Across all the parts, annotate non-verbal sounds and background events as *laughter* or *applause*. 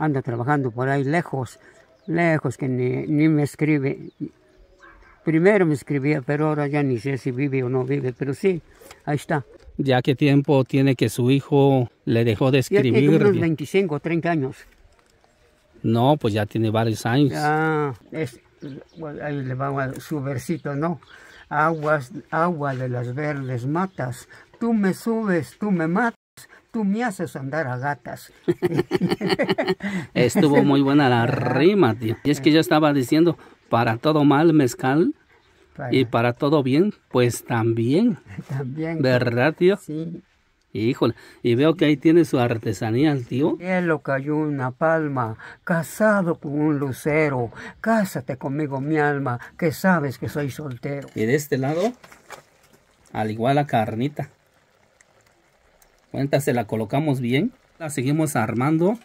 anda trabajando por ahí lejos, lejos que ni, me escribe. Primero me escribía, pero ahora ya ni sé si vive o no vive, pero sí, ahí está. ¿Ya qué tiempo tiene que su hijo le dejó de escribir? tiene unos 25 o 30 años. No, pues ya tiene varios años. Ah, ahí le vamos a su versito, ¿no? Aguas, agua de las verdes matas, tú me subes, tú me matas tú me haces andar a gatas. Estuvo *laughs* muy buena la ah. rima, tío. Y es que yo estaba diciendo, para todo mal mezcal y para todo bien, pues también. También. ¿Verdad, tío? Sí. Híjole, y veo que ahí tiene su artesanía el tío. cayó una palma, casado con un lucero, cásate conmigo mi alma, que sabes que soy soltero. Y de este lado, al igual la carnita cuenta se la colocamos bien la seguimos armando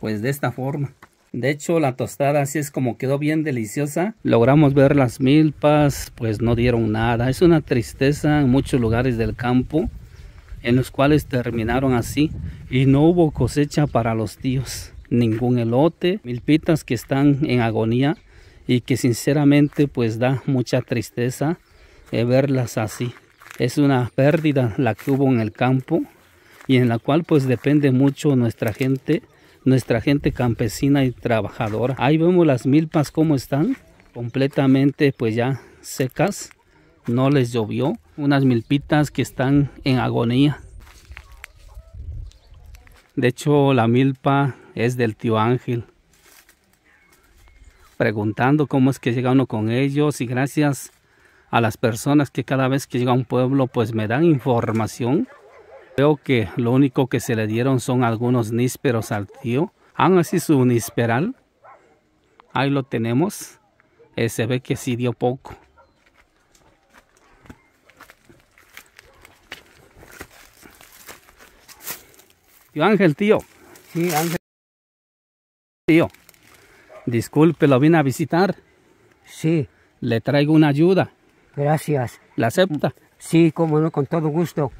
pues de esta forma de hecho la tostada así es como quedó bien deliciosa logramos ver las milpas pues no dieron nada es una tristeza en muchos lugares del campo en los cuales terminaron así y no hubo cosecha para los tíos ningún elote milpitas que están en agonía y que sinceramente pues da mucha tristeza eh, verlas así es una pérdida la que hubo en el campo y en la cual pues depende mucho nuestra gente, nuestra gente campesina y trabajadora. Ahí vemos las milpas como están, completamente pues ya secas, no les llovió, unas milpitas que están en agonía. De hecho la milpa es del tío Ángel. Preguntando cómo es que llega uno con ellos y gracias a las personas que cada vez que llega a un pueblo pues me dan información Veo que lo único que se le dieron son algunos nísperos al tío. ¿Han así su nísperal. Ahí lo tenemos. Eh, se ve que sí dio poco. Tío Ángel, tío. Sí, Ángel. Tío. Disculpe, lo vine a visitar. Sí. Le traigo una ayuda. Gracias. ¿La acepta? Sí, como no, con todo gusto.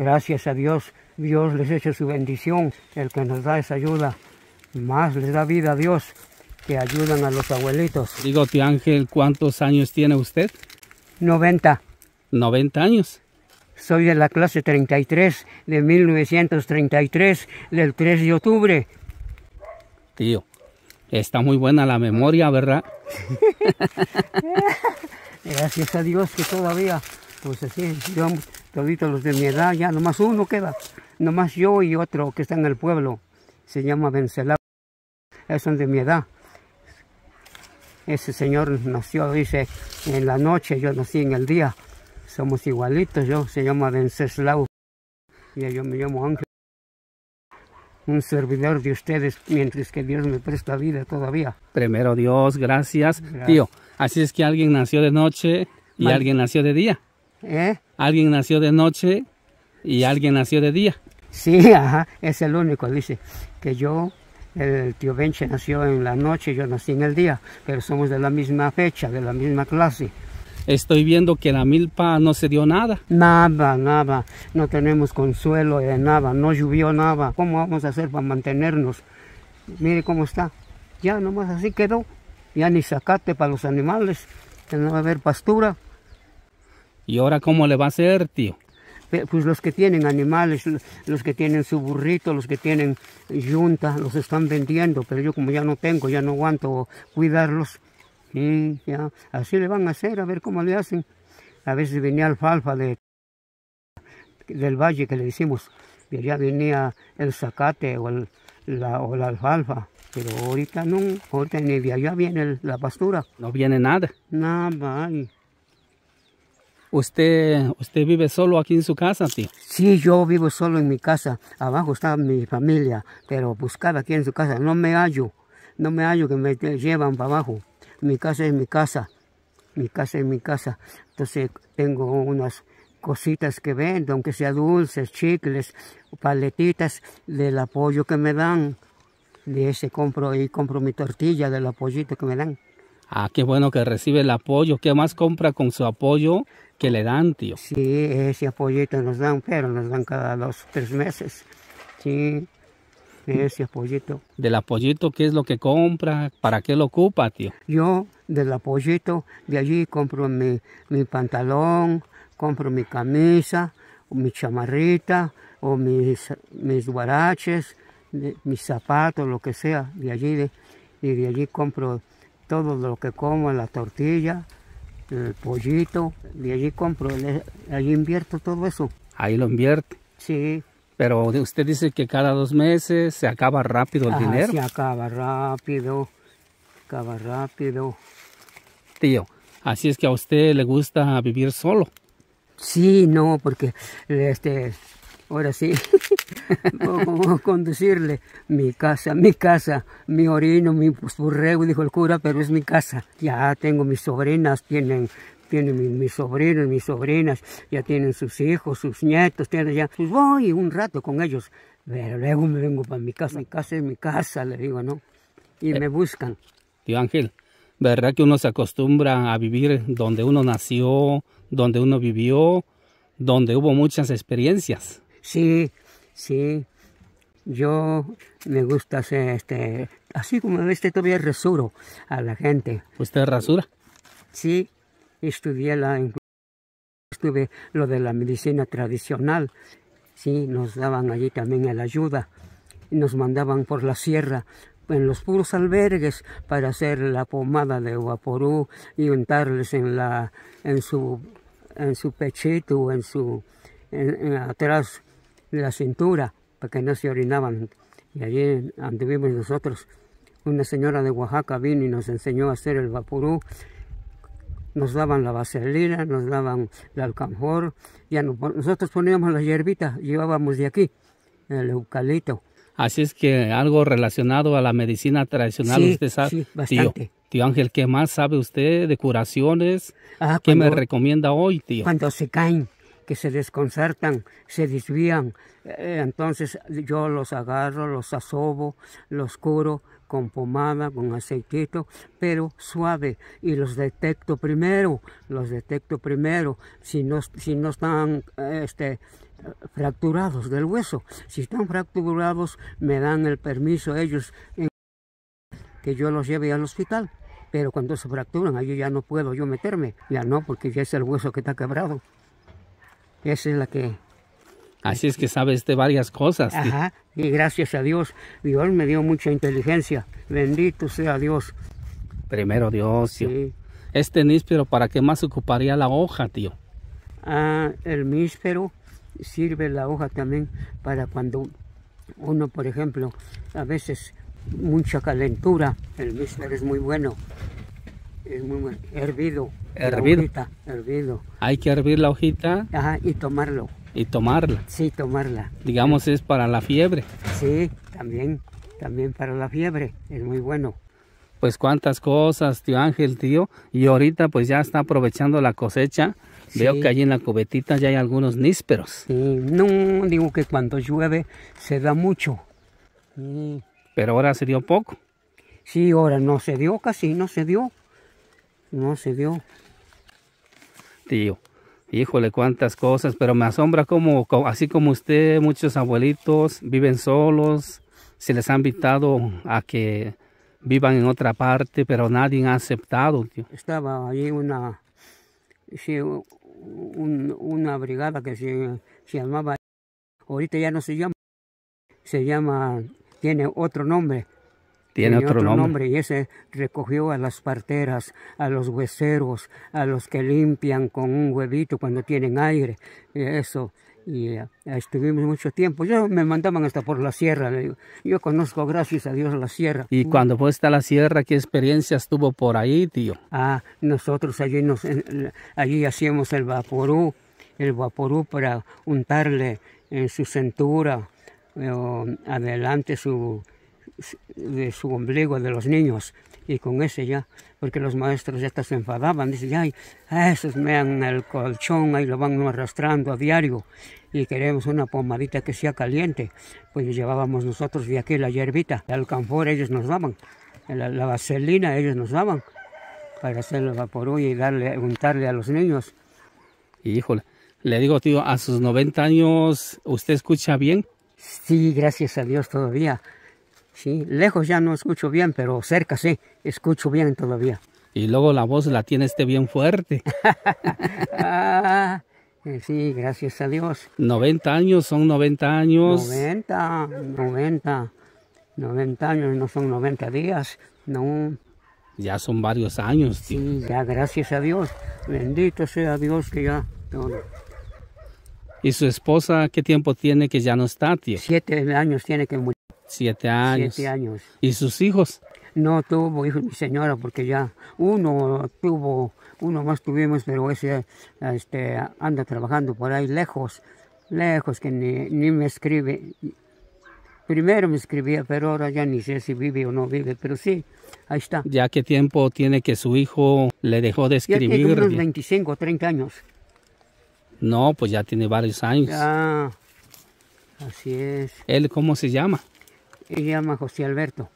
Gracias a Dios, Dios les echa su bendición. El que nos da esa ayuda, más les da vida a Dios que ayudan a los abuelitos. Digo, tío Ángel, ¿cuántos años tiene usted? 90. 90 años. Soy de la clase 33 de 1933, del 3 de octubre. Tío, está muy buena la memoria, ¿verdad? *laughs* Gracias a Dios que todavía, pues así, yo... Todos los de mi edad, ya nomás uno queda, nomás yo y otro que está en el pueblo, se llama Esos son de mi edad. Ese señor nació, dice, en la noche, yo nací en el día, somos igualitos, yo, se llama Venceslao, y yo me llamo Ángel, un servidor de ustedes, mientras que Dios me presta vida todavía. Primero Dios, gracias. Tío, así es que alguien nació de noche y alguien nació de día. ¿Eh? Alguien nació de noche y alguien nació de día. Sí, ajá, es el único, dice, que yo, el tío Benche nació en la noche, yo nací en el día, pero somos de la misma fecha, de la misma clase. Estoy viendo que la milpa no se dio nada. Nada, nada. No tenemos consuelo de nada. No llovió nada. ¿Cómo vamos a hacer para mantenernos? Mire cómo está. Ya nomás así quedó. Ya ni sacate para los animales. Que no va a haber pastura. ¿Y ahora cómo le va a hacer, tío? Pues los que tienen animales, los que tienen su burrito, los que tienen yunta, los están vendiendo, pero yo como ya no tengo, ya no aguanto cuidarlos. Y ya, así le van a hacer, a ver cómo le hacen. A veces venía alfalfa de, del valle que le decimos, y allá venía el zacate o, la, o la alfalfa. Pero ahorita no, ahorita ni de allá viene la pastura. No viene nada. Nada, ¿Usted, usted vive solo aquí en su casa, Sí, yo vivo solo en mi casa. Abajo está mi familia, pero buscaba aquí en su casa. No me hallo, no me hallo que me llevan para abajo. Mi casa es mi casa, mi casa es mi casa. Entonces tengo unas cositas que vendo, aunque sea dulces, chicles, paletitas del apoyo que me dan. De ese compro y compro mi tortilla del apoyito que me dan. Ah, qué bueno que recibe el apoyo. ¿Qué más compra con su apoyo? que le dan, tío. Sí, ese apoyito nos dan, pero nos dan cada dos, tres meses. Sí, ese apoyito. ¿Del apoyito qué es lo que compra? ¿Para qué lo ocupa, tío? Yo, del apoyito, de allí compro mi, mi pantalón, compro mi camisa, mi chamarrita, o mis, mis guaraches, mis zapatos, lo que sea, de allí, de, y de allí compro todo lo que como, la tortilla, el pollito, de allí compro, allí invierto todo eso. Ahí lo invierte. Sí. Pero usted dice que cada dos meses se acaba rápido el dinero. Se acaba rápido, acaba rápido. Tío, así es que a usted le gusta vivir solo. Sí, no, porque este, Ahora sí, cómo *laughs* conducirle. Mi casa, mi casa, mi orino, mi burrego, dijo el cura, pero es mi casa. Ya tengo mis sobrinas, tienen tienen mis, sobrino sobrinos, mis sobrinas, ya tienen sus hijos, sus nietos, tienen ya. Pues voy un rato con ellos, pero luego me vengo para mi casa. Mi casa es mi casa, le digo, ¿no? Y eh, me buscan. Tío Ángel, ¿verdad que uno se acostumbra a vivir donde uno nació, donde uno vivió, donde hubo muchas experiencias? Sí, sí. Yo me gusta hacer este, así como este todavía rasuro a la gente. ¿Usted rasura? Sí, estudié la, estuve lo de la medicina tradicional. Sí, nos daban allí también la ayuda. Nos mandaban por la sierra en los puros albergues para hacer la pomada de guaporú y untarles en la en su en su pechito en su atrás de la cintura para que no se orinaban. Y allí anduvimos nosotros. Una señora de Oaxaca vino y nos enseñó a hacer el vapurú. Nos daban la vaselina, nos daban el alcanjor. Ya nosotros poníamos las hierbitas, llevábamos de aquí el eucalipto. Así es que algo relacionado a la medicina tradicional, usted sabe. Sí, bastante. Tío, tío, Ángel, ¿qué más sabe usted de curaciones? Ah, ¿Qué me recomienda hoy, tío? Cuando se caen, que se desconcertan, se desvían. Eh, entonces yo los agarro, los asobo, los curo con pomada, con aceitito, pero suave y los detecto primero, los detecto primero si no, si no están este, fracturados del hueso. Si están fracturados me dan el permiso ellos que yo los lleve al hospital pero cuando se fracturan, ahí ya no puedo yo meterme, ya no, porque ya es el hueso que está quebrado. Esa es la que... Así es este, que sabes de varias cosas. Ajá, y gracias a Dios, Dios me dio mucha inteligencia. Bendito sea Dios. Primero Dios, Sí. Este níspero, ¿para qué más ocuparía la hoja, tío? Ah, el níspero sirve la hoja también para cuando uno, por ejemplo, a veces mucha calentura, el níspero es muy bueno es muy hervido. Hervido. hervido. Hay que hervir la hojita. Ajá, y tomarlo. Y tomarla. Sí, tomarla. Digamos es para la fiebre. Sí, también, también para la fiebre, es muy bueno. Pues cuántas cosas, tío Ángel, tío. Y ahorita pues ya está aprovechando la cosecha. Veo que allí en la cubetita ya hay algunos nísperos. no, digo que cuando llueve se da mucho. Pero ahora se dio poco. Sí, ahora no se dio, casi no se dio. No se vio. Tío, híjole, cuántas cosas, pero me asombra como, así como usted, muchos abuelitos viven solos, se les ha invitado a que vivan en otra parte, pero nadie ha aceptado, tío. Estaba allí una, una brigada que se, se llamaba, ahorita ya no se llama, se llama, tiene otro nombre, tiene, otro, nombre. Y ese recogió a las parteras, a los hueseros, a los que limpian con un huevito cuando tienen aire, eso. Y eh, estuvimos mucho tiempo. Yo me mandaban hasta por la sierra. Yo, conozco, gracias a Dios, la sierra. ¿Y cuando fue hasta la sierra, qué experiencias tuvo por ahí, tío? Ah, nosotros allí, nos, allí hacíamos el vaporú, el vaporú para untarle en eh, su cintura, eh, adelante su, de su ombligo de los niños y con ese ya, porque los maestros ya hasta se enfadaban, dicen, ay, esos mean el colchón, ahí lo van arrastrando a diario y queremos una pomadita que sea caliente, pues llevábamos nosotros de aquí la hierbita, el alcanfor ellos nos daban, la, vaselina ellos nos daban para hacer el hoy y darle, untarle a los niños. y Híjole, le digo, tío, a sus 90 años, ¿usted escucha bien? Sí, gracias a Dios todavía. Sí, lejos ya no escucho bien, pero cerca sí, escucho bien todavía. Y luego la voz la tiene este bien fuerte. *laughs* Ah, eh, sí, gracias a Dios. 90 años, son 90 años. 90, 90, 90 años, no son 90 días, no. Ya son varios años, tío. Sí, ya gracias a Dios. Bendito sea Dios que ya ¿Y su esposa qué tiempo tiene que ya no está, tío? Siete años tiene que morir. Siete años. Siete años. ¿Y sus hijos? No tuvo hijos mi señora, porque ya uno tuvo, uno más tuvimos, pero ese este, anda trabajando por ahí lejos, lejos, que ni, me escribe. Primero me escribía, pero ahora ya ni sé si vive o no vive, pero sí, ahí está. ¿Ya qué tiempo tiene que su hijo le dejó de escribir? tiene unos 25 o 30 años. No, pues ya tiene varios años. Ah, así es. ¿Él cómo se llama? Y se llama José Alberto.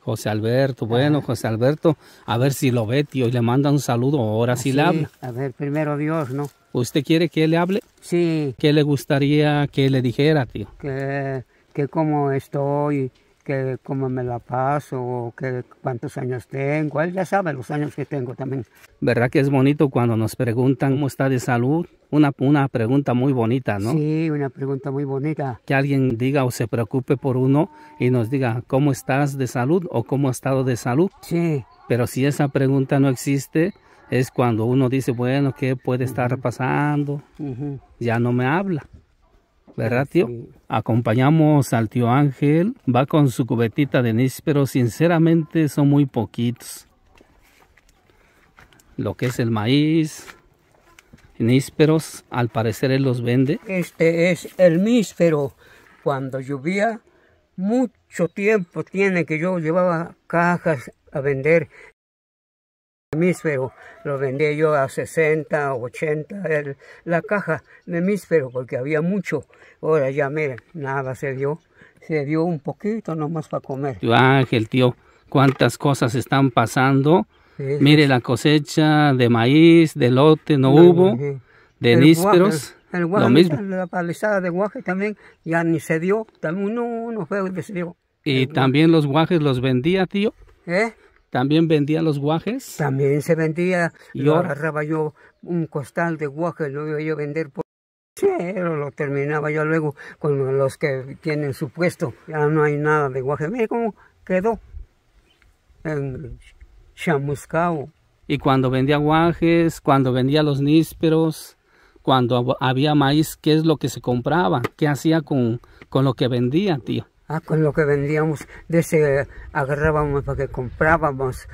José Alberto, bueno, José Alberto, a ver si lo ve, tío, y le manda un saludo, ahora sí le habla. A ver, primero Dios, ¿no? ¿Usted quiere que le hable? Sí. ¿Qué le gustaría que le dijera, tío? Que, que cómo estoy, que cómo me la paso, o que cuántos años tengo. Él ya sabe los años que tengo también. ¿Verdad que es bonito cuando nos preguntan cómo está de salud? Una, una pregunta muy bonita, ¿no? Sí, una pregunta muy bonita. Que alguien diga o se preocupe por uno y nos diga cómo estás de salud o cómo ha estado de salud. Sí. Pero si esa pregunta no existe, es cuando uno dice, bueno, ¿qué puede estar pasando? Ya no me habla. ¿verdad, tío? Acompañamos al tío Ángel, va con su cubetita de nísperos, sinceramente son muy poquitos. Lo que es el maíz, nísperos, al parecer él los vende. Este es el níspero. Cuando llovía, mucho tiempo tiene que yo llevaba cajas a vender hemisfero lo vendí yo a 60, 80, la caja de hemisfero porque había mucho. Ahora ya miren, nada se dio, se dio un poquito nomás para comer. Ángel, tío, cuántas cosas están pasando. Mire la cosecha de maíz, de lote, no, hubo, de hemisferos lo mismo. La palizada de guajes también ya ni se dio, también fue que se dio. Y también los guajes los vendía, tío. ¿Eh? También vendía los guajes. También se vendía. Y yo agarraba yo un costal de guajes, lo iba yo a vender por. Sí, pero lo terminaba yo luego con los que tienen su puesto. Ya no hay nada de guajes. Mire cómo quedó. En chamuscao. Y cuando vendía guajes, cuando vendía los nísperos, cuando había maíz, ¿qué es lo que se compraba? ¿Qué hacía con, con lo que vendía, tío? Ah, con lo que vendíamos, de ese agarrábamos para que comprábamos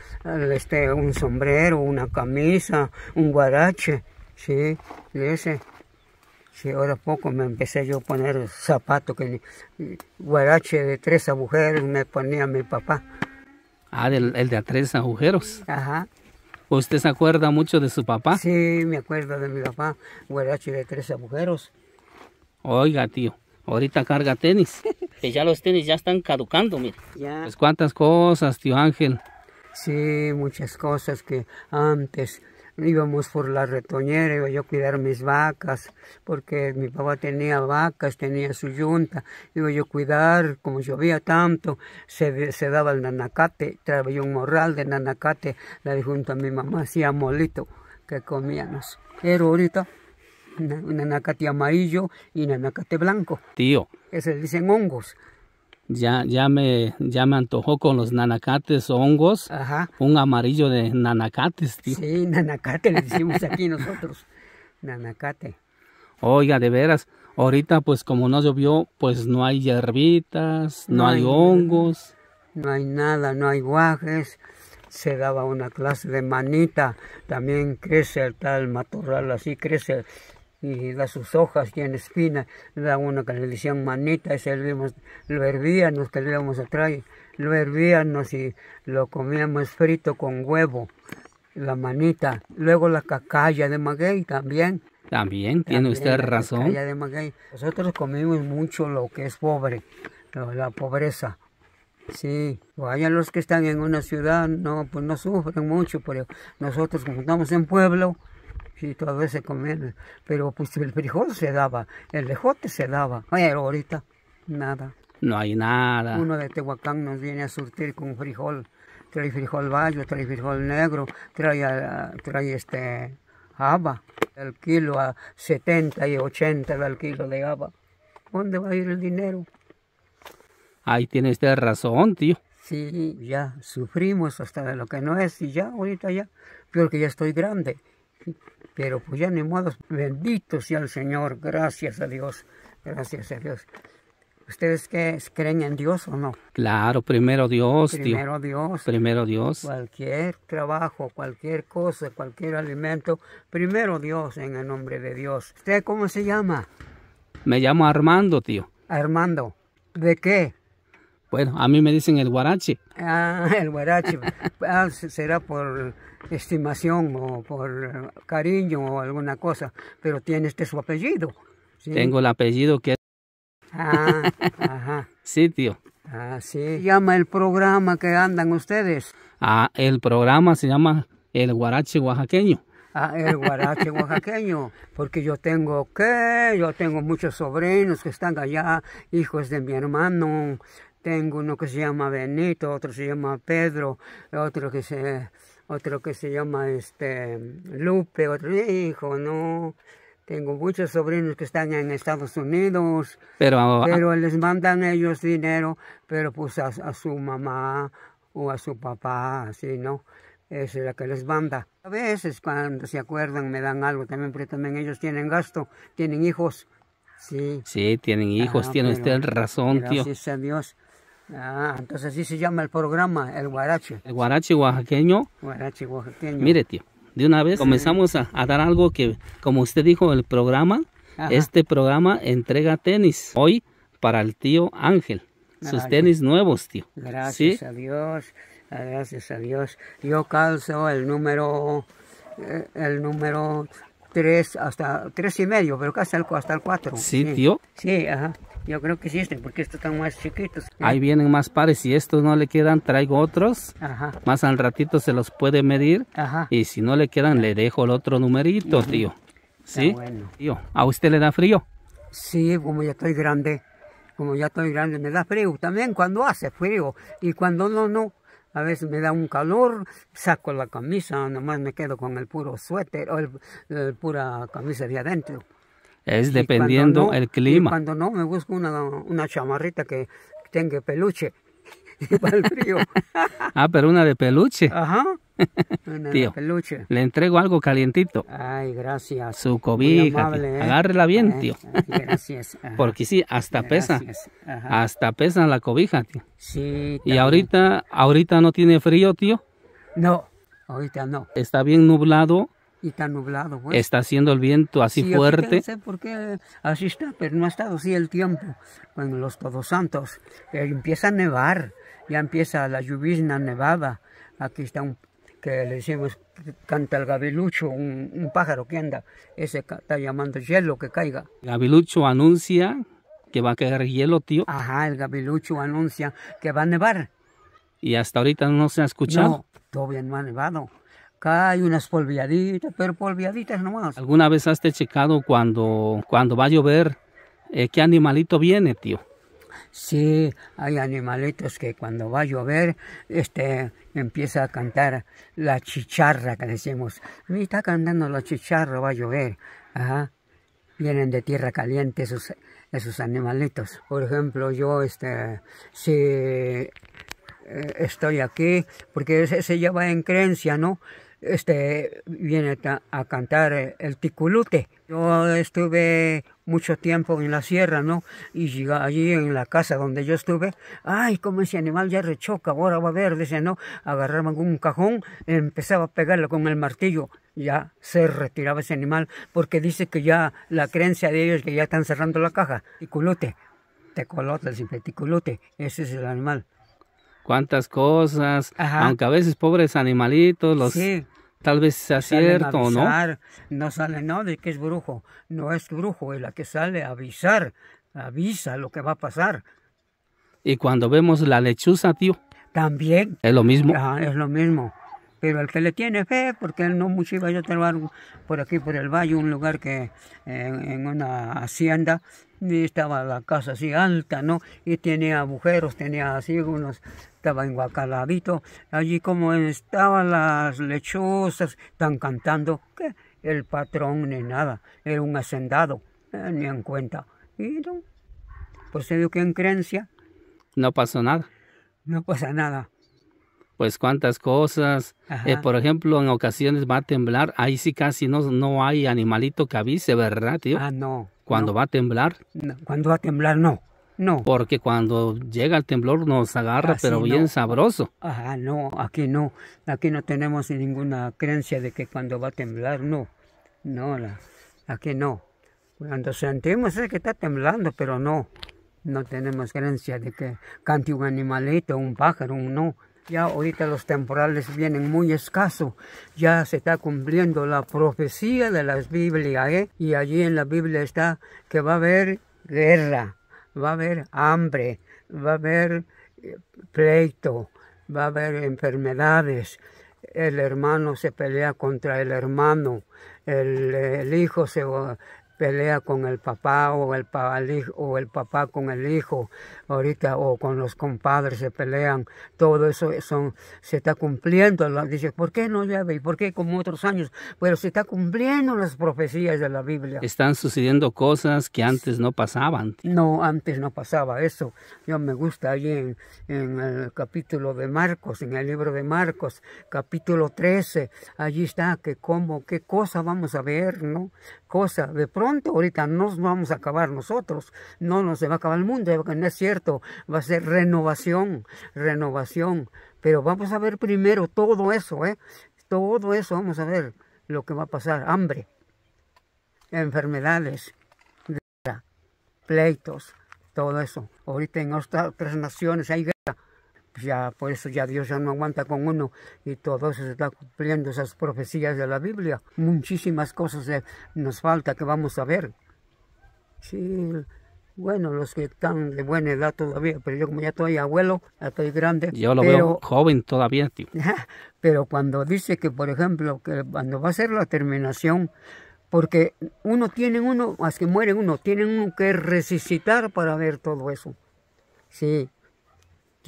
este, un sombrero, una camisa, un guarache, sí, de ese. Sí, ahora poco me empecé yo a poner zapatos, que guarache de tres agujeros me ponía mi papá. Ah, el de a tres agujeros. Ajá. ¿Usted se acuerda mucho de su papá? Sí, me acuerdo de mi papá, guarache de tres agujeros. Oiga, tío, Ahorita carga tenis. *laughs* que ya los tenis ya están caducando, mire. Pues cuántas cosas, tío Ángel. Sí, muchas cosas que antes íbamos por la retoñera, iba yo a cuidar mis vacas, porque mi papá tenía vacas, tenía su yunta, iba yo a cuidar, como llovía tanto, se, daba el nanacate, traía un morral de nanacate, la de junto a mi mamá, hacía molito que comíamos. Pero ahorita un anacate amarillo y nanacate blanco. Tío. Ese dicen hongos. Ya, ya, me, ya me antojó con los nanacates hongos. Ajá. Un amarillo de nanacates, tío. Sí, nanacate le decimos aquí nosotros. *laughs* Nanacate. Oiga, de veras, ahorita pues como no llovió, pues no hay hierbitas, no, hay, hay, hongos. No hay nada, no hay guajes. Se daba una clase de manita. También crece el tal matorral, así crece y da sus hojas tienen espinas, da uno que le decían manita, lo hervíamos, que íbamos atrás, lo hervíamos y lo comíamos frito con huevo, la manita, luego la cacaya de maguey también. También, tiene usted razón. de maguey. Nosotros comimos mucho lo que es pobre, la pobreza. Sí, vayan los que están en una ciudad, no, pues no sufren mucho, pero nosotros como estamos en pueblo, y todas veces comían, pero pues el frijol se daba, el lejote se daba, pero ahorita nada. No hay nada. Uno de Tehuacán nos viene a surtir con frijol, trae frijol bayo, trae frijol negro, trae, ah, trae este haba, el kilo a 70 y 80 el kilo de haba. ¿Dónde va a ir el dinero? Ahí tiene usted razón, tío. Sí, ya sufrimos hasta de lo que no es y ya, ahorita ya, porque ya estoy grande pero pues ya ni modo, bendito sea el Señor, gracias a Dios, gracias a Dios. ¿Ustedes qué creen en Dios o no? Claro, primero Dios. Primero Dios. Primero Dios. Cualquier trabajo, cualquier cosa, cualquier alimento, primero Dios en el nombre de Dios. ¿Usted cómo se llama? Me llamo Armando, tío. Armando, ¿de qué? Bueno, a mí me dicen el guarachi Ah, el guarachi *laughs* ah, será por estimación o por eh, cariño o alguna cosa, pero tiene este su apellido. Tengo el apellido que... Ah, *laughs* Sí, tío. Ah, sí. llama el programa que andan ustedes? Ah, el programa se llama El Guarache Oaxaqueño. Ah, el guarache oaxaqueño, porque yo tengo que, yo tengo muchos sobrinos que están allá, hijos de mi hermano, tengo uno que se llama Benito, otro se llama Pedro, otro que se otro que se llama este Lupe, otro hijo, no. Tengo muchos sobrinos que están en Estados Unidos, pero, ah, les mandan ellos dinero, pero pues a, su mamá o a su papá, así, ¿no? es la que les manda. A veces cuando se acuerdan me dan algo también, pero también ellos tienen gasto, tienen hijos. Sí. Sí, tienen hijos, tiene usted razón, tío. Gracias a Dios. Ah, entonces así se llama el programa, el guarache. El guarache oaxaqueño. Guarache oaxaqueño. Mire, tío, de una vez comenzamos a, dar algo que, como usted dijo, el programa, este programa entrega tenis hoy para el tío Ángel. Sus tenis nuevos, tío. Gracias a Dios, gracias a Dios. Yo calzo el número, eh, el número tres hasta tres y medio, pero casi hasta el cuatro. Sí, sí. tío. Sí, ajá. Yo creo que existen, porque estos están más chiquitos. Ahí ah. vienen más pares. Si estos no le quedan, traigo otros. Más al ratito se los puede medir. Y si no le quedan, le dejo el otro numerito, tío. ¿Sí? Tío, ¿a usted le da frío? Sí, como ya estoy grande. Como ya estoy grande, me da frío. También cuando hace frío. Y cuando no, no. A veces me da un calor, saco la camisa, nomás me quedo con el puro suéter o el, pura camisa de adentro. Es dependiendo el clima. cuando no, me busco una, chamarrita que tenga peluche *laughs* para el frío. *laughs* ah, pero una de peluche. Ajá. *laughs* Una de peluche. le entrego algo calientito. Ay, gracias. Su cobija. ¿eh? Agárrela bien, eh, tío. Eh, gracias. Porque sí, hasta pesa. Hasta pesa la cobija, tío. Sí. Y ahorita, ahorita no tiene frío, tío. No, ahorita no. Está bien nublado y está nublado, pues. Está haciendo el viento así fuerte. No sé por qué así está, pero no ha estado así el tiempo. Bueno, los Todos Santos, eh, empieza a nevar, ya empieza la llovizna nevada. Aquí está un, que le decimos, canta el gavilucho, un, un pájaro que anda, ese está llamando hielo que caiga. Gavilucho anuncia que va a caer hielo, tío. Ajá, el gavilucho anuncia que va a nevar. Y hasta ahorita no se ha escuchado. No, todavía no ha nevado. Acá hay unas polviaditas, pero polviaditas nomás. ¿Alguna vez has checado cuando, cuando va a llover eh, qué animalito viene, tío? Sí, hay animalitos que cuando va a llover, este, empieza a cantar la chicharra que decimos. me está cantando la chicharra, va a llover. Ajá. Vienen de tierra caliente esos, esos animalitos. Por ejemplo, yo, este, si eh, estoy aquí, porque se lleva en creencia, ¿no? este, viene a cantar eh, el ticulute. Yo estuve mucho tiempo en la sierra, ¿no? Y allí en la casa donde yo estuve, ay, como ese animal ya rechoca, ahora va a ver, dice, ¿no? agarraba un cajón, empezaba a pegarlo con el martillo, ya se retiraba ese animal, porque dice que ya la creencia de ellos es que ya están cerrando la caja, ticulute, tecolote, el ticulute, ese es el animal cuántas cosas, aunque a veces pobres animalitos, los tal vez sea cierto o no. No sale no de que es brujo, no es brujo, es la que sale a avisar, avisa lo que va a pasar. Y cuando vemos la lechuza, tío. También. Es lo mismo. es lo mismo. Pero el que le tiene fe, porque él no mucho iba a trabajar por aquí, por el valle, un lugar que en, una hacienda, y estaba la casa así alta, ¿no? Y tenía agujeros, tenía así unos, estaba en guacalabito allí como estaban las lechuzas, están cantando, que el patrón ni nada, era un hacendado, eh, ni en cuenta. Y no, pues se dio que en creencia. No pasó nada. No pasa nada pues cuántas cosas. Eh, por ejemplo, en ocasiones va a temblar, ahí sí casi no, no hay animalito que avise, ¿verdad, tío? Ah, no. Cuando va a temblar. cuando va a temblar, no. No. Porque cuando llega el temblor nos agarra, ah, pero bien sabroso. Ah, no, aquí no. Aquí no tenemos ninguna creencia de que cuando va a temblar, no. No, aquí no. Cuando sentimos es que está temblando, pero no. No tenemos creencia de que cante un animalito, un pájaro, un no. Ya ahorita los temporales vienen muy escasos. Ya se está cumpliendo la profecía de la Biblia, ¿eh? Y allí en la Biblia está que va a haber guerra, va a haber hambre, va a haber eh, pleito, va a haber enfermedades. El hermano se pelea contra el hermano. el hijo se, pelea con el papá o el, o el papá con el hijo ahorita o con los compadres se pelean todo eso son se está cumpliendo dice por qué no llueve y por qué como otros años pero se está cumpliendo las profecías de la Biblia están sucediendo cosas que antes no pasaban no antes no pasaba eso yo me gusta ahí en, en el capítulo de Marcos en el libro de Marcos capítulo 13 allí está que cómo qué cosa vamos a ver no cosa. De pronto, ahorita nos vamos a acabar nosotros, no nos va a acabar el mundo, no es cierto, va a ser renovación, renovación. Pero vamos a ver primero todo eso, ¿eh? Todo eso, vamos a ver lo que va a pasar. Hambre, enfermedades, pleitos, todo eso. Ahorita en otras naciones hay ya por eso ya Dios ya no aguanta con uno y todo eso se está cumpliendo esas profecías de la Biblia. Muchísimas cosas eh, nos falta que vamos a ver. Sí, bueno, los que están de buena edad todavía, pero yo como ya estoy abuelo, ya estoy grande. Yo lo veo joven todavía, tío. *laughs* Pero cuando dice que, por ejemplo, que cuando va a ser la terminación, porque uno tiene uno, más que muere uno, tiene uno que resucitar para ver todo eso. Sí,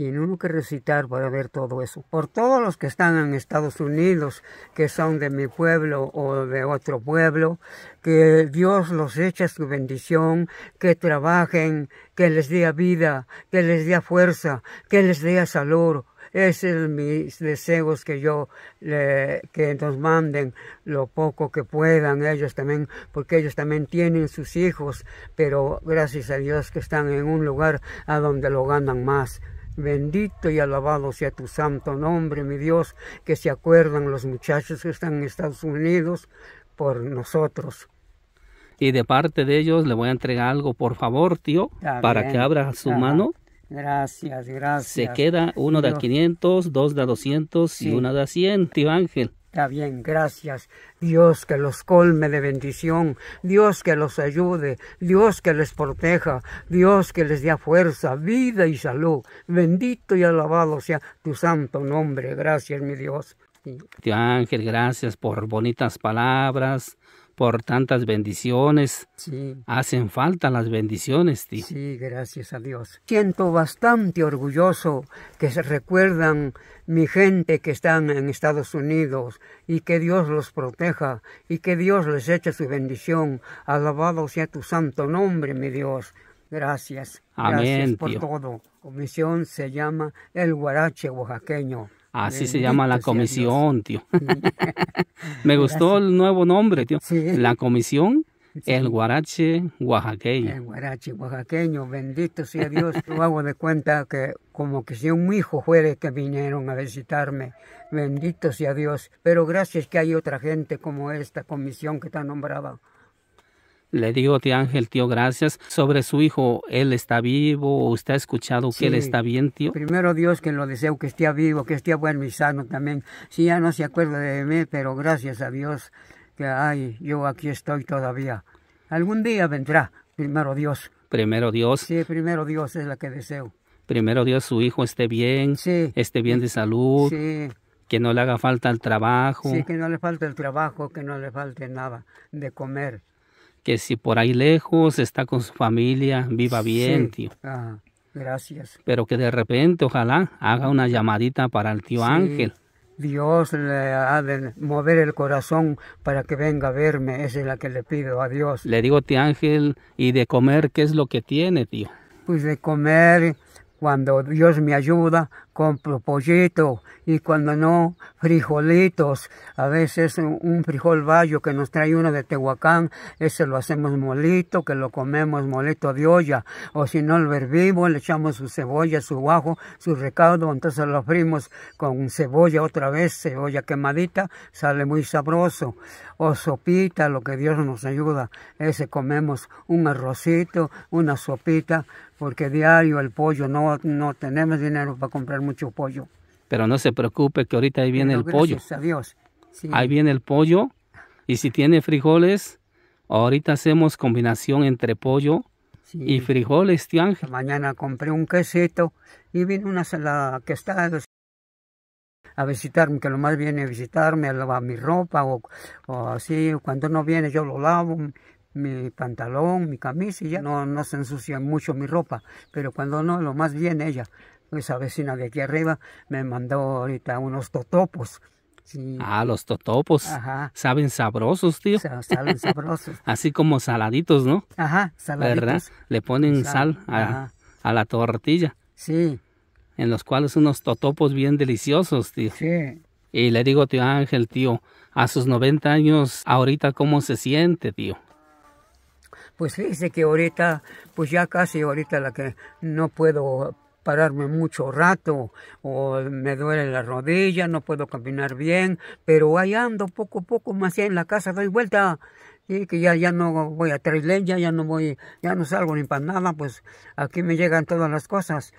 tiene uno que recitar para ver todo eso. Por todos los que están en Estados Unidos, que son de mi pueblo o de otro pueblo, que Dios los eche su bendición, que trabajen, que les dé vida, que les dé fuerza, que les dé salud. Esos son mis deseos que yo, que nos manden lo poco que puedan ellos también, porque ellos también tienen sus hijos, pero gracias a Dios que están en un lugar a donde lo ganan más. Bendito y alabado sea tu santo nombre, mi Dios, que se acuerdan los muchachos que están en Estados Unidos por nosotros. Y de parte de ellos le voy a entregar algo, por favor, tío, para que abra su mano. Gracias, gracias. Se queda uno de 500, dos de 200 y una de 100, tío Ángel. Está bien, gracias. Dios que los colme de bendición, Dios que los ayude, Dios que les proteja, Dios que les dé fuerza, vida y salud. Bendito y alabado sea tu santo nombre. Gracias, mi Dios. Tío Ángel, gracias por bonitas palabras por tantas bendiciones. Sí. Hacen falta las bendiciones, tío. Sí, gracias a Dios. Siento bastante orgulloso que se recuerdan mi gente que están en Estados Unidos y que Dios los proteja y que Dios les eche su bendición. Alabado sea tu santo nombre, mi Dios. Gracias. gracias por todo. Comisión se llama El Guarache Oaxaqueño. Así se llama la comisión, tío. *laughs* Me gustó el nuevo nombre, tío. La comisión El guarache oaxaqueño. El guarache oaxaqueño, bendito sea Dios. Yo hago de cuenta que como que si un hijo fuera que vinieron a visitarme, bendito sea Dios. Pero gracias que hay otra gente como esta comisión que está nombrada le digo, tío Ángel, tío, gracias. Sobre su hijo, ¿él está vivo ¿Usted ha escuchado que él está bien, tío? Primero Dios que lo deseo, que esté vivo, que esté bueno y sano también. Si ya no se acuerda de mí, pero gracias a Dios que ay, yo aquí estoy todavía. Algún día vendrá, primero Dios. Primero Dios. Sí, primero Dios es la que deseo. Primero Dios, su hijo esté bien, esté bien de salud. Sí que no le haga falta el trabajo. Sí, que no le falte el trabajo, que no le falte nada de comer que si por ahí lejos está con su familia, viva bien, tío. Ah, gracias. Pero que de repente, ojalá, haga una llamadita para el tío Ángel. Dios le ha de mover el corazón para que venga a verme. Esa es la que le pido a Dios. Le digo, tío Ángel, ¿y de comer qué es lo que tiene, tío? Pues de comer cuando Dios me ayuda, compro pollito y cuando no, frijolitos. A veces un frijol bayo que nos trae uno de Tehuacán, ese lo hacemos molito, que lo comemos molito de olla. O si no, lo hervimos, le echamos su cebolla, su guajo, su recaudo, entonces lo frimos con cebolla otra vez, cebolla quemadita, sale muy sabroso. O sopita, lo que Dios nos ayuda, ese comemos un arrocito, una sopita, porque diario el pollo, no, no tenemos dinero para comprar mucho pollo. Pero no se preocupe que ahorita ahí viene el pollo. A Dios. Ahí viene el pollo. Y si tiene frijoles, ahorita hacemos combinación entre pollo y frijoles, Mañana compré un quesito y vino una sala que está a visitarme, que lo más viene a visitarme, a lavar mi ropa o, o así. Cuando no viene yo lo lavo, mi pantalón, mi camisa y ya no, no se ensucia mucho mi ropa, pero cuando no, lo más bien ella, esa vecina de aquí arriba, me mandó ahorita unos totopos. Ah, los totopos. Ajá. Saben sabrosos, tío. saben sabrosos. *laughs* Así como saladitos, ¿no? Ajá, saladitos. ¿Verdad? Le ponen sal, a, a, la tortilla. Sí. En los cuales unos totopos bien deliciosos, tío. Sí. Y le digo, tío Ángel, tío, a sus 90 años, ahorita, ¿cómo se siente, tío? pues dice que ahorita, pues ya casi ahorita la que no puedo pararme mucho rato o me duele la rodilla, no puedo caminar bien, pero ahí ando poco a poco más allá en la casa doy vuelta y que ya ya no voy a traer leña, ya no voy, ya no salgo ni para nada, pues aquí me llegan todas las cosas.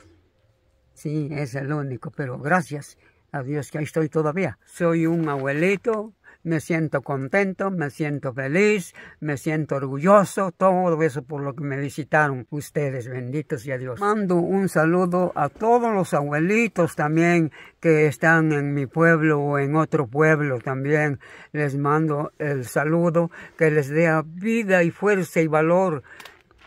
Sí, es el único, pero gracias a Dios que ahí estoy todavía. Soy un abuelito me siento contento, me siento feliz, me siento orgulloso, todo eso por lo que me visitaron ustedes, benditos y a Dios. Mando un saludo a todos los abuelitos también que están en mi pueblo o en otro pueblo también. Les mando el saludo que les dé vida y fuerza y valor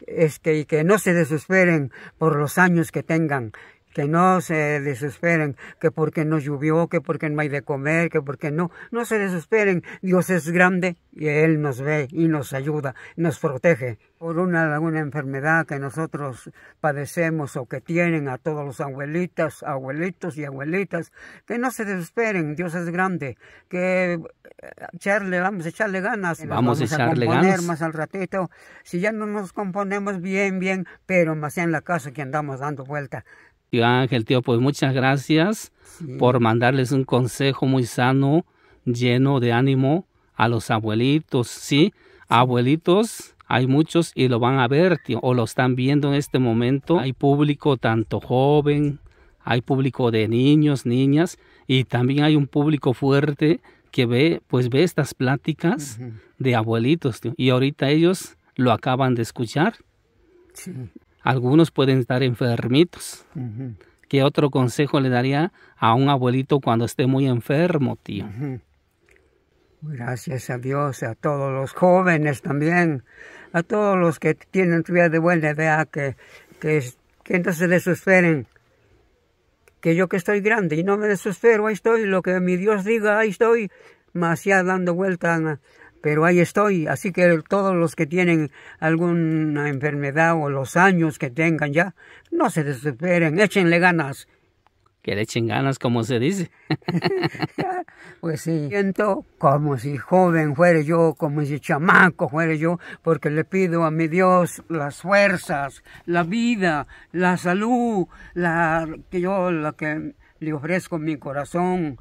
es y que no se desesperen por los años que tengan, que no se desesperen, que porque no llovió, que porque no hay de comer, que porque no, no se desesperen. Dios es grande y Él nos ve y nos ayuda, nos protege. Por una, enfermedad que nosotros padecemos o que tienen a todos los abuelitas, abuelitos y abuelitas, que no se desesperen, Dios es grande, que eh, echarle, vamos a echarle ganas. Vamos, vamos a echarle a componer ganas. más al ratito. Si ya no nos componemos bien, bien, pero más en la casa que andamos dando vuelta. Ángel, tío, pues muchas gracias por mandarles un consejo muy sano, lleno de ánimo a los abuelitos. Sí, abuelitos, hay muchos y lo van a ver, tío, o lo están viendo en este momento. Hay público tanto joven, hay público de niños, niñas, y también hay un público fuerte que ve, pues ve estas pláticas de abuelitos, tío, y ahorita ellos lo acaban de escuchar. Algunos pueden estar enfermitos. ¿Qué otro consejo le daría a un abuelito cuando esté muy enfermo, tío? Gracias a Dios, a todos los jóvenes también, a todos los que tienen vida de buena idea, que, que, que no se desesperen. Que yo que estoy grande y no me desespero, ahí estoy, lo que mi Dios diga, ahí estoy, más ya dando vuelta pero ahí estoy. Así que todos los que tienen alguna enfermedad o los años que tengan ya, no se desesperen, échenle ganas. Que le echen ganas, como se dice. *laughs* pues sí, siento como si joven fuera yo, como si chamaco fuera yo, porque le pido a mi Dios las fuerzas, la vida, la salud, la que yo la que le ofrezco mi corazón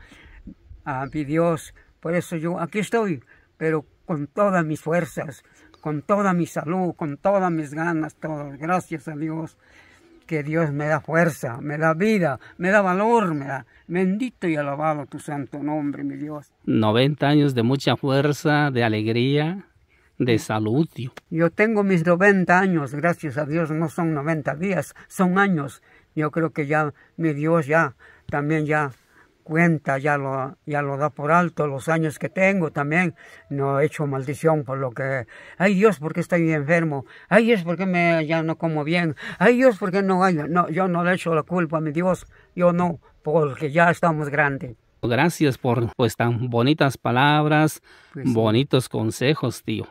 a mi Dios. Por eso yo aquí estoy, pero con todas mis fuerzas, con toda mi salud, con todas mis ganas, Gracias a Dios que Dios me da fuerza, me da vida, me da valor, me da bendito y alabado tu santo nombre, mi Dios. 90 años de mucha fuerza, de alegría, de salud. Yo tengo mis 90 años, gracias a Dios, no son 90 días, son años. Yo creo que ya mi Dios ya también ya cuenta, ya lo, ya lo da por alto los años que tengo también. No he hecho maldición por lo que, ay Dios, porque estoy enfermo, ay Dios, porque me, ya no como bien, ay Dios, porque no, ay, no, yo no le echo la culpa a mi Dios, yo no, porque ya estamos grandes. Gracias por pues tan bonitas palabras, pues bonitos consejos, tío.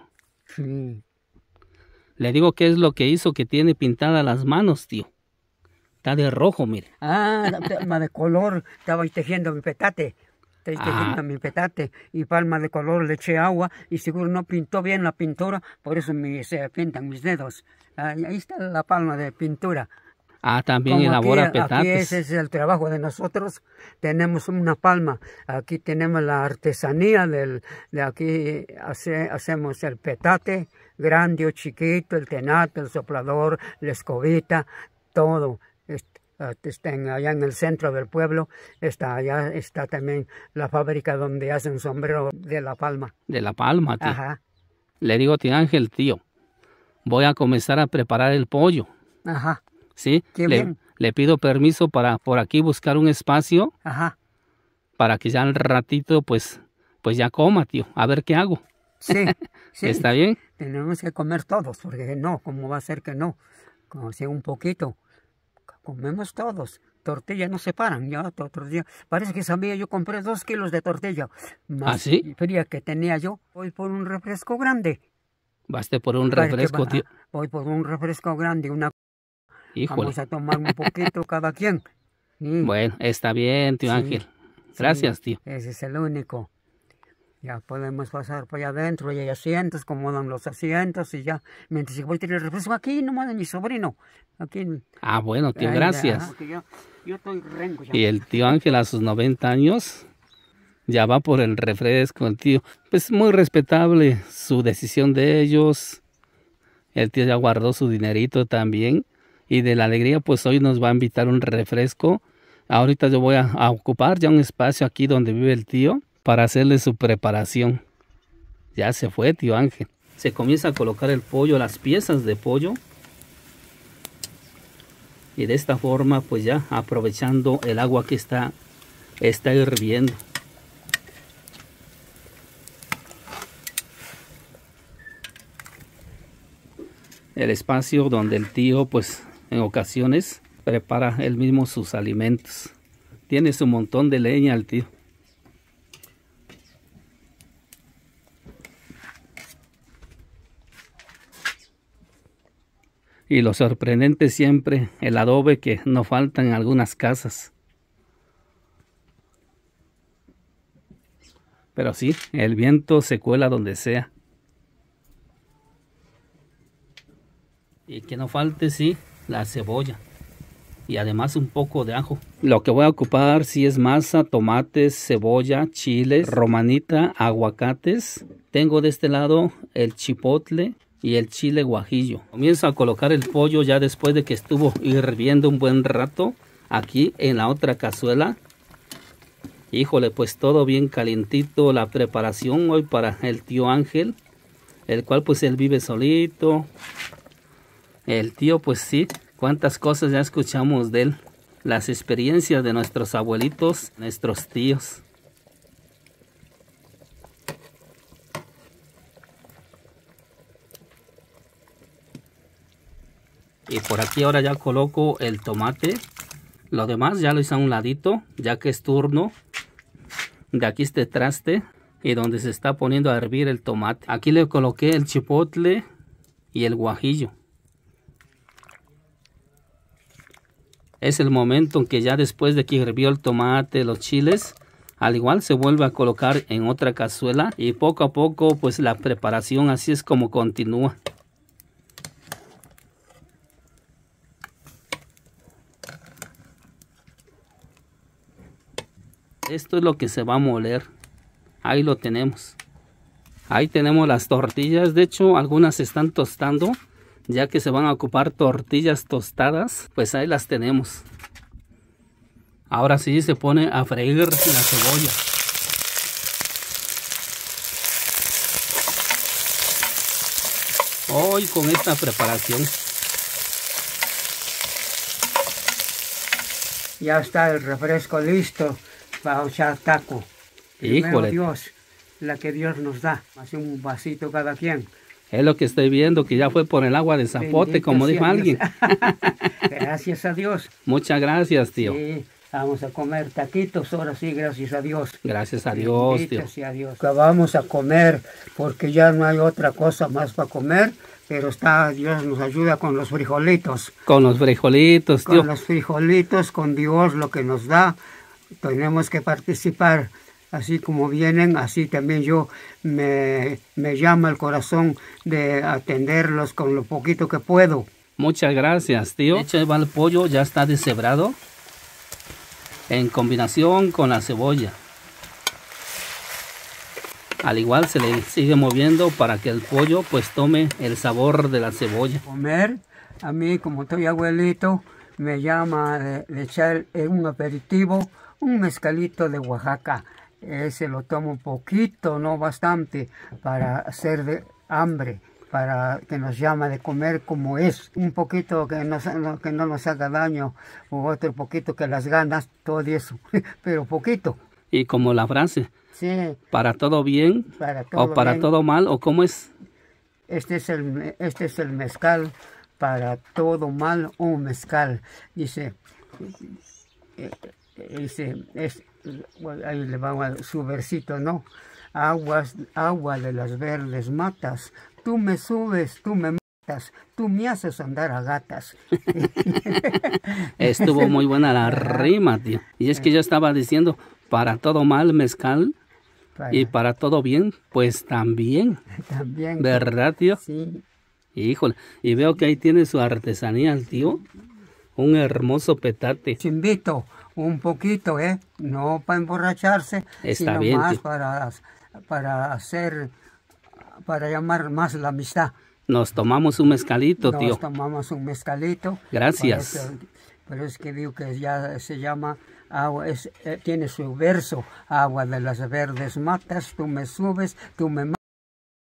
Le digo qué es lo que hizo que tiene pintadas las manos, tío. Está de rojo, mire. Ah, palma de color. Estaba tejiendo mi petate. Ah. tejiendo mi petate. Y palma de color le eché agua. Y seguro no pintó bien la pintura. Por eso me, se pintan mis dedos. Ahí, está la palma de pintura. Ah, también elabora aquí, petates. Aquí ese es el trabajo de nosotros. Tenemos una palma. Aquí tenemos la artesanía del, de aquí hacemos el petate grande o chiquito, el tenate, el soplador, la escobita, todo. Ah, allá en el centro del pueblo, está allá está también la fábrica donde hacen sombrero de La Palma. De La Palma, tío. Le digo, tío Ángel, tío, voy a comenzar a preparar el pollo. Ajá. ¿Sí? le, le pido permiso para por aquí buscar un espacio. Ajá. Para que ya al ratito, pues, pues ya coma, tío. A ver qué hago. Sí, *laughs* sí. ¿Está bien? Tenemos que comer todos, porque no, ¿cómo va a ser que no? Como si un poquito comemos todos. tortillas no se paran, ya día, Parece que sabía yo compré dos kilos de tortilla. ¿Ah, Más ¿Ah, sí? fría que tenía yo. Voy por un refresco grande. Baste por un refresco, tío. Voy por un refresco grande, una. Vamos a tomar un poquito *laughs* cada quien. Bueno, está bien, tío Ángel. Gracias, tío. Ese es el único. Ya podemos pasar por allá adentro, y hay asientos, acomodan los asientos y ya. Mientras yo voy a tener el refresco aquí no de mi sobrino. Aquí. Ah, bueno, tío, gracias. Y el tío Ángel a sus 90 años ya va por el refresco, el tío. Pues muy respetable su decisión de ellos. El tío ya guardó su dinerito también. Y de la alegría, pues hoy nos va a invitar un refresco. Ahorita yo voy a ocupar ya un espacio aquí donde vive el tío para hacerle su preparación. Ya se fue, tío Ángel. Se comienza a colocar el pollo, las piezas de pollo. Y de esta forma, pues ya aprovechando el agua que está, está hirviendo. El espacio donde el tío, pues en ocasiones, prepara él mismo sus alimentos. Tiene su montón de leña el tío. y lo sorprendente siempre el adobe que no falta en algunas casas. Pero sí, el viento se cuela donde sea. Y que no falte, sí, la cebolla. Y además un poco de ajo. Lo que voy a ocupar sí es masa, tomates, cebolla, chiles, romanita, aguacates. Tengo de este lado el chipotle, y el chile guajillo. Comienzo a colocar el pollo ya después de que estuvo hirviendo un buen rato aquí en la otra cazuela. Híjole, pues todo bien calientito la preparación hoy para el tío Ángel, el cual pues él vive solito. El tío pues sí, cuántas cosas ya escuchamos de él, las experiencias de nuestros abuelitos, nuestros tíos. y por aquí ahora ya coloco el tomate lo demás ya lo hice a un ladito ya que es turno de aquí este traste y donde se está poniendo a hervir el tomate aquí le coloqué el chipotle y el guajillo es el momento en que ya después de que hervió el tomate los chiles al igual se vuelve a colocar en otra cazuela y poco a poco pues la preparación así es como continúa Esto es lo que se va a moler. Ahí lo tenemos. Ahí tenemos las tortillas. De hecho, algunas se están tostando. Ya que se van a ocupar tortillas tostadas. Pues ahí las tenemos. Ahora sí se pone a freír la cebolla. Hoy con esta preparación. Ya está el refresco listo para echar taco. Híjole. Dios, la que Dios nos da, hace un vasito cada quien. Es lo que estoy viendo, que ya fue por el agua de zapote, como dijo alguien. *laughs* gracias a Dios. Muchas gracias, tío. Sí, vamos a comer taquitos ahora sí, gracias a Dios. Gracias a Dios, tío. Gracias A Dios. Vamos a comer, porque ya no hay otra cosa más para comer pero está Dios nos ayuda con los frijolitos. Con los frijolitos, tío. Con los frijolitos, con Dios lo que nos da, tenemos que participar. Así como vienen, así también yo me, me llama el corazón de atenderlos con lo poquito que puedo. Muchas gracias, tío. De hecho, el pollo ya está deshebrado en combinación con la cebolla. Al igual se le sigue moviendo para que el pollo pues tome el sabor de la cebolla. Comer, a mí como estoy abuelito, me llama echar un aperitivo un mezcalito de Oaxaca. Ese eh, lo tomo un poquito, no bastante, para hacer de hambre, para que nos llama de comer como es. Un poquito que, que no nos haga daño, o otro poquito que las ganas, todo eso, *laughs* pero poquito. Y como la frase, sí. para todo bien o para todo mal, o cómo es. Este es el, este es el mezcal para todo mal o mezcal. Dice, eh, dice, es, ahí le va a su versito, ¿no? Aguas, agua de las verdes matas, tú me subes, tú me matas, tú me haces andar a gatas. Estuvo muy buena la *laughs* ah. rima, tío. Y es que yo estaba diciendo, para todo mal mezcal, Y para todo bien, pues también. *laughs* También. ¿Verdad, tío? Sí. Híjole. Y veo que ahí tiene su artesanía tío un hermoso petate. Te invito un poquito, ¿eh? No para emborracharse, sino más para, para hacer, para llamar más la amistad. Nos tomamos un mezcalito, tío. Nos tomamos un mezcalito. Gracias. pero es que digo que ya se llama agua, eh, tiene su verso, agua de las verdes matas, tú me subes, tú me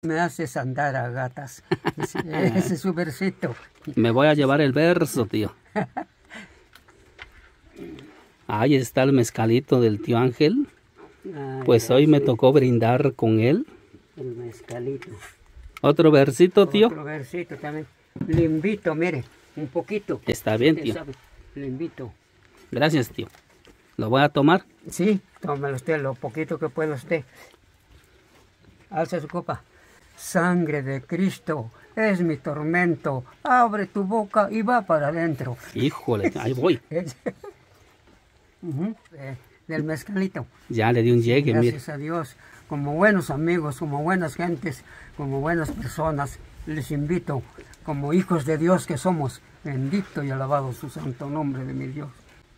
me haces andar a gatas. *laughs* Ese, ese es su versito. Me voy a llevar el verso, tío. *laughs* Ahí está el mezcalito del tío Ángel. pues hoy me tocó brindar con él. El mezcalito. Otro versito, tío. Otro versito también. Le invito, mire, un poquito. Está bien, tío. Le invito. Gracias, tío. ¿Lo voy a tomar? Sí, tómelo usted, lo poquito que pueda usted. Hace su copa. Sangre de Cristo es mi tormento. Abre tu boca y va para adentro. Híjole, ahí voy. *laughs* Eh, del mezcalito. Ya le di un llegue, Gracias a Dios. Como buenos amigos, como buenas gentes, como buenas personas, les invito, como hijos de Dios que somos, bendito y alabado su santo nombre de mi Dios.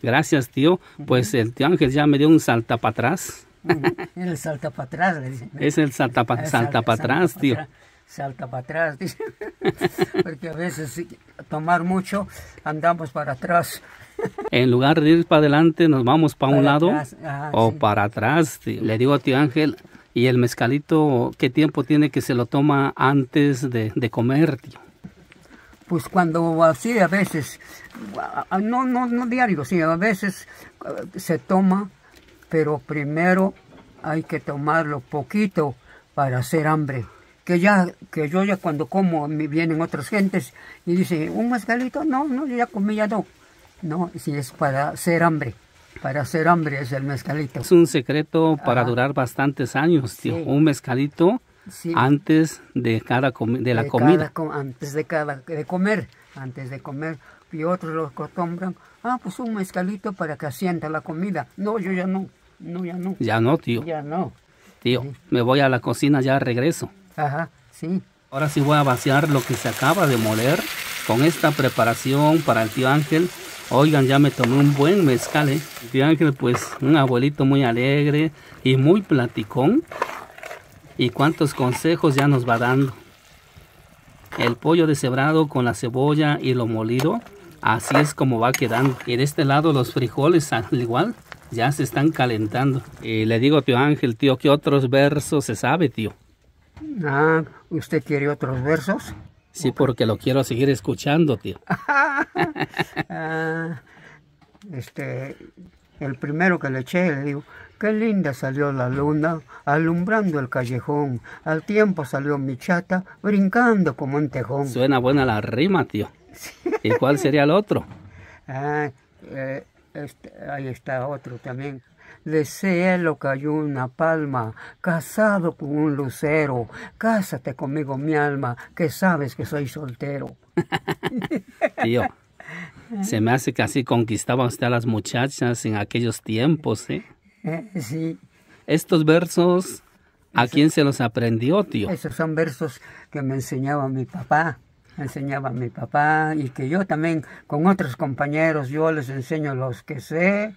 Gracias, tío. Pues el tío Ángel ya me dio un salta para atrás. El salta para atrás, le dicen. Es el salta, para atrás, tío salta para atrás, *laughs* porque a veces tomar mucho andamos para atrás. En lugar de ir para adelante, nos vamos para, un lado ah, o para atrás. Le digo a ti, Ángel, ¿y el mezcalito qué tiempo tiene que se lo toma antes de, de comer, tío? Pues cuando así, a veces, ah, ah, no, no, no diario, sí, a veces se toma, pero primero hay que tomarlo poquito para hacer hambre que ya, que yo ya cuando como me vienen otras gentes y dicen, un mezcalito, no, no, yo ya comí ya no. No, si es para hacer hambre. Para hacer hambre es el mezcalito. Es un secreto para durar bastantes años, tío. Un mezcalito antes de cada de la comida. antes de cada de comer, antes de comer. Y otros lo acostumbran, ah, pues un mezcalito para que asienta la comida. No, yo ya no, no, ya no. Ya no, tío. Ya no. Tío, me voy a la cocina, ya regreso. Ajá, sí. Ahora sí voy a vaciar lo que se acaba de moler con esta preparación para el tío Ángel. Oigan, ya me tomé un buen mezcal, ¿eh? El tío Ángel, pues, un abuelito muy alegre y muy platicón. Y cuántos consejos ya nos va dando. El pollo deshebrado con la cebolla y lo molido. Así es como va quedando. Y de este lado los frijoles, *laughs* al igual, ya se están calentando. Y le digo, tío Ángel, tío, ¿qué otros versos se sabe, tío? Ah, ¿usted quiere otros versos? Sí, porque lo quiero seguir escuchando, tío. *laughs* Ah, este, el primero que le eché, le digo, qué linda salió la luna, alumbrando el callejón. Al tiempo salió mi chata, brincando como un tejón. Suena buena la rima, tío. ¿Y cuál sería el otro? Ah, eh, este, ahí está otro también de cielo cayó una palma, casado con un lucero, cásate conmigo mi alma, que sabes que soy soltero. *laughs* Tío, se me hace que así conquistaba usted a las muchachas en aquellos tiempos, ¿eh? eh sí. Estos versos, ¿a quién se los aprendió, tío? Esos son versos que me enseñaba mi papá enseñaba mi papá y que yo también con otros compañeros yo les enseño los que sé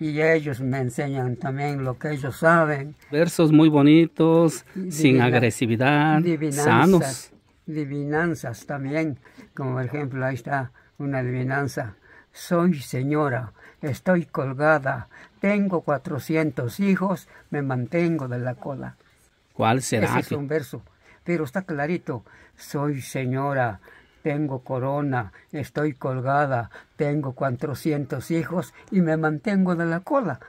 y ellos me enseñan también lo que ellos saben. Versos muy bonitos, sin agresividad, sanos. Divinanzas también, como por ejemplo ahí está una adivinanza. Soy señora, estoy colgada, tengo 400 hijos, me mantengo de la cola. ¿Cuál será? Ese es un verso, pero está clarito. Soy señora, tengo corona, estoy colgada, tengo 400 hijos y me mantengo de la cola.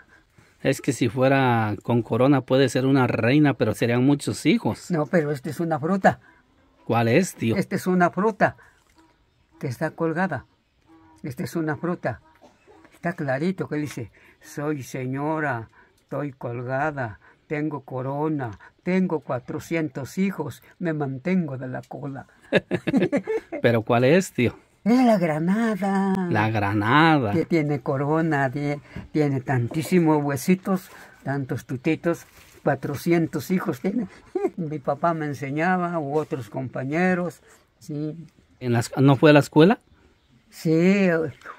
Es que si fuera con corona puede ser una reina, pero serían muchos hijos. No, pero esta es una fruta. ¿Cuál es, tío? Esta es una fruta que está colgada. Esta es una fruta. Está clarito que dice, soy señora, estoy colgada, tengo corona, tengo 400 hijos, me mantengo de la cola. *laughs* Pero ¿cuál es, tío? Es la granada. La granada. Que tiene corona, tiene tantísimos huesitos, tantos tutitos, 400 hijos tiene. *laughs* Mi papá me enseñaba, u otros compañeros, ¿En ¿No fue a la escuela? Sí,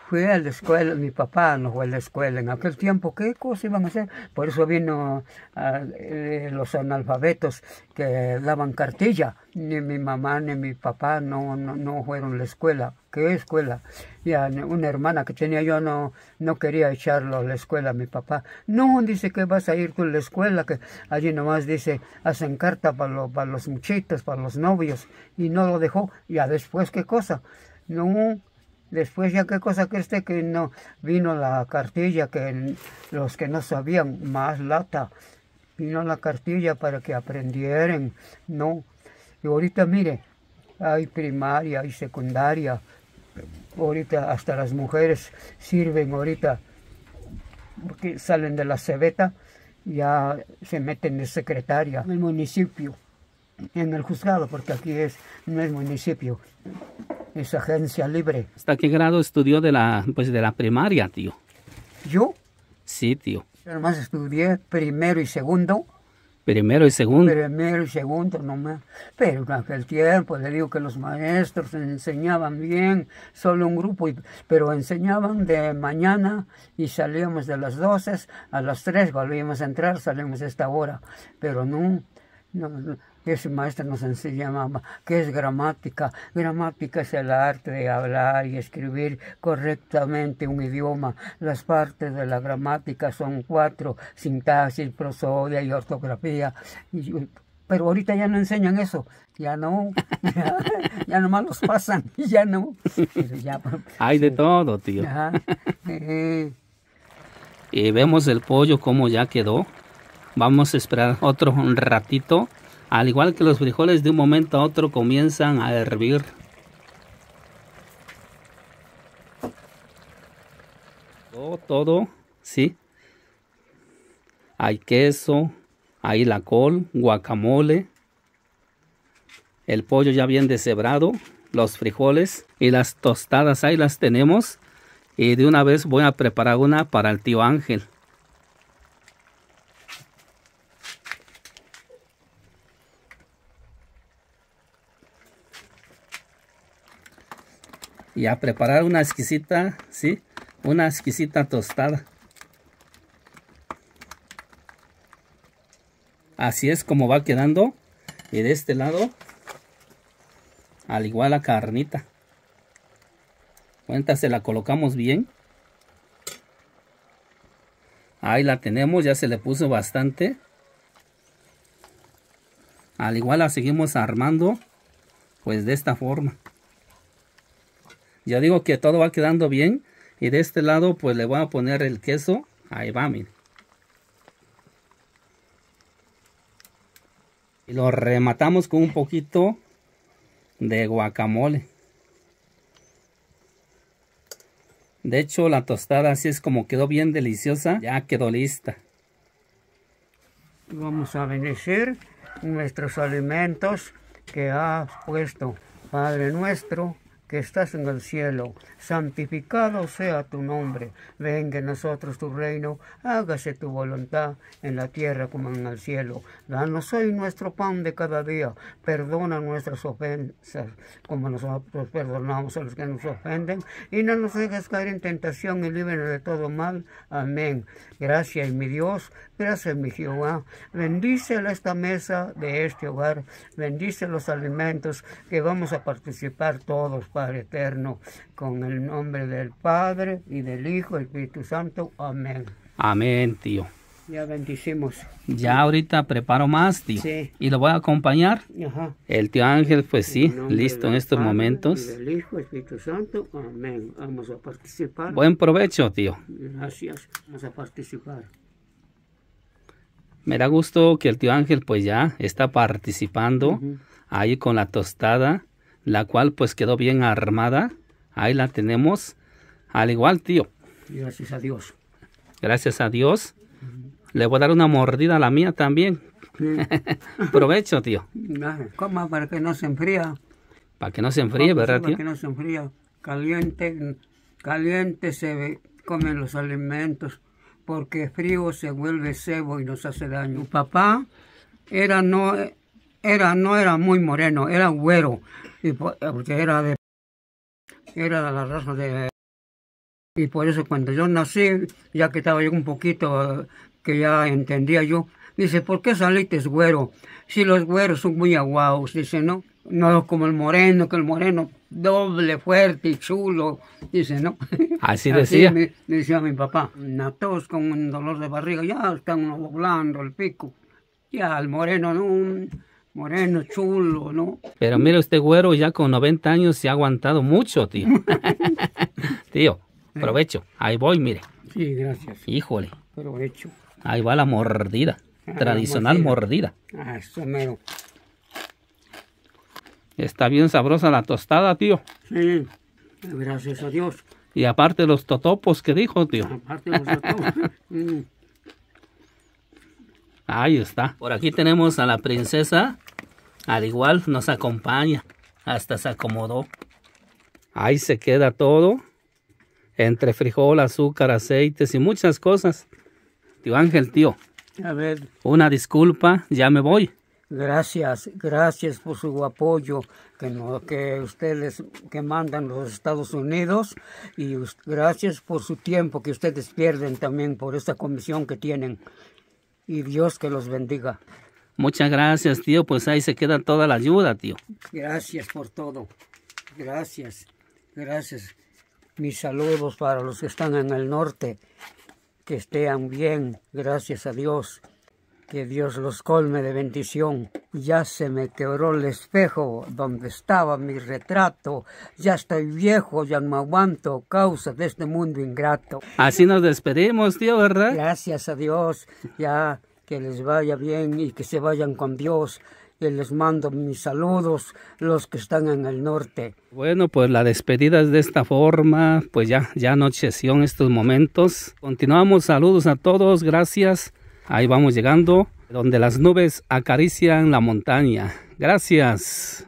fui a la escuela, mi papá no fue a la escuela en aquel tiempo, ¿qué cosa iban a hacer? Por eso vino ah, eh, los analfabetos que daban cartilla, ni mi mamá ni mi papá no, no, fueron a la escuela, ¿qué escuela? Ya una hermana que tenía yo no, no quería echarlo a la escuela, mi papá, no, dice que vas a ir con la escuela, que allí nomás dice, hacen carta para, para los muchitos, para los novios, y no lo dejó, ya después, ¿qué cosa? No, Después ya qué cosa que este que no vino la cartilla, que los que no sabían, más lata, vino la cartilla para que aprendieran, ¿no? Y ahorita mire, hay primaria, y secundaria, ahorita hasta las mujeres sirven ahorita, porque salen de la cebeta, ya se meten de secretaria en el municipio en el juzgado, porque aquí es, no es municipio, es agencia libre. ¿Hasta qué grado estudió de la, pues de la primaria, tío? ¿Yo? Sí, tío. Yo nomás estudié primero y segundo. Primero y segundo. Primero y segundo nomás. Pero en aquel tiempo le digo que los maestros enseñaban bien, solo un grupo, pero enseñaban de mañana y salíamos de las 12 a las 3, volvíamos a entrar, salimos a esta hora. Pero no, no, ese maestro nos enseñaba que es gramática. Gramática es el arte de hablar y escribir correctamente un idioma. Las partes de la gramática son cuatro, sintaxis, prosodia y ortografía. pero ahorita ya no enseñan eso, ya no, *laughs* ya, nomás los pasan, ya no. Pues, Hay de todo, tío. Y vemos el pollo como ya quedó. Vamos a esperar otro ratito al igual que los frijoles de un momento a otro comienzan a hervir. Todo, todo, sí. Hay queso, hay la col, guacamole, el pollo ya bien deshebrado, los frijoles y las tostadas ahí las tenemos. Y de una vez voy a preparar una para el tío Ángel. y a preparar una exquisita, ¿sí? Una exquisita tostada. Así es como va quedando. Y de este lado, al igual la carnita. Cuenta, se la colocamos bien. Ahí la tenemos, ya se le puso bastante. Al igual la seguimos armando, pues de esta forma. Ya digo que todo va quedando bien. Y de este lado pues le voy a poner el queso. Ahí va, miren. Y lo rematamos con un poquito de guacamole. De hecho la tostada así es como quedó bien deliciosa. Ya quedó lista. Vamos a bendecir nuestros alimentos que ha puesto. Padre nuestro que estás en el cielo, santificado sea tu nombre, venga a nosotros tu reino, hágase tu voluntad en la tierra como en el cielo. Danos hoy nuestro pan de cada día, perdona nuestras ofensas como nosotros perdonamos a los que nos ofenden, y no nos dejes caer en tentación y líbranos de todo mal. Amén. Gracias, mi Dios, gracias, mi Jehová. Bendícela esta mesa de este hogar, bendice los alimentos que vamos a participar todos, eterno, con el nombre del Padre y del Hijo Espíritu Santo. Amén. Amén, tío. Ya bendicimos. Ya ahorita preparo más, tío. Y lo voy a acompañar. El tío Ángel, pues sí, listo en estos momentos. del Hijo, Espíritu Santo. Amén. Vamos a participar. Buen provecho, tío. Gracias. Vamos a participar. Me da gusto que el tío Ángel pues ya está participando ahí con la tostada la cual pues quedó bien armada. Ahí la tenemos. Al igual, tío. Gracias a Dios. Gracias a Dios. Le voy a dar una mordida a la mía también. *laughs* Provecho, tío. Coma para que no se enfría. Para que no se enfríe, ¿verdad, tío? Para que no se enfríe. Caliente, caliente se comen los alimentos porque frío se vuelve cebo y nos hace daño. Papá era no era, no era muy moreno, era güero, y eh, porque era de, era de la raza de... Y por eso cuando yo nací, ya que estaba yo un poquito, eh, que ya entendía yo, dice, ¿por qué saliste güero? Si los güeros son muy aguados, dice, ¿no? No como el moreno, que el moreno doble, fuerte y chulo, dice, ¿no? *laughs* Así, decía. decía mi papá, natos con un dolor de barriga, ya están doblando el pico. Ya, el moreno, no moreno, chulo, ¿no? Pero mire, este güero ya con 90 años se ha aguantado mucho, tío. *laughs* tío, provecho. Ahí voy, mire. Sí, gracias. Híjole. Provecho. Ahí va la mordida. Ah, tradicional mordida. Ah, eso mero. Está bien sabrosa la tostada, tío. Sí, gracias a Dios. Y aparte los totopos que dijo, tío. Aparte los totopos. *laughs* Mm. Ahí está. Por aquí tenemos a la princesa. Al igual nos acompaña. Hasta se acomodó. Ahí se queda todo. Entre frijol, azúcar, aceites y muchas cosas. Tío Ángel, tío. A ver. Una disculpa, ya me voy. Gracias, gracias por su apoyo que, no, que ustedes que mandan los Estados Unidos y gracias por su tiempo que ustedes pierden también por esta comisión que tienen y Dios que los bendiga. Muchas gracias, tío. Pues ahí se queda toda la ayuda, tío. Gracias por todo. Gracias. Gracias. Mis saludos para los que están en el norte. Que estén bien. Gracias a Dios que Dios los colme de bendición. Ya se me quebró el espejo donde estaba mi retrato. Ya estoy viejo, ya no aguanto causa de este mundo ingrato. Así nos despedimos, tío, ¿verdad? Gracias a Dios. Ya que les vaya bien y que se vayan con Dios. Y les mando mis saludos los que están en el norte. Bueno, pues la despedida es de esta forma, pues ya, ya anocheció en estos momentos. Continuamos, saludos a todos, gracias. Ahí vamos llegando, donde las nubes acarician la montaña. Gracias.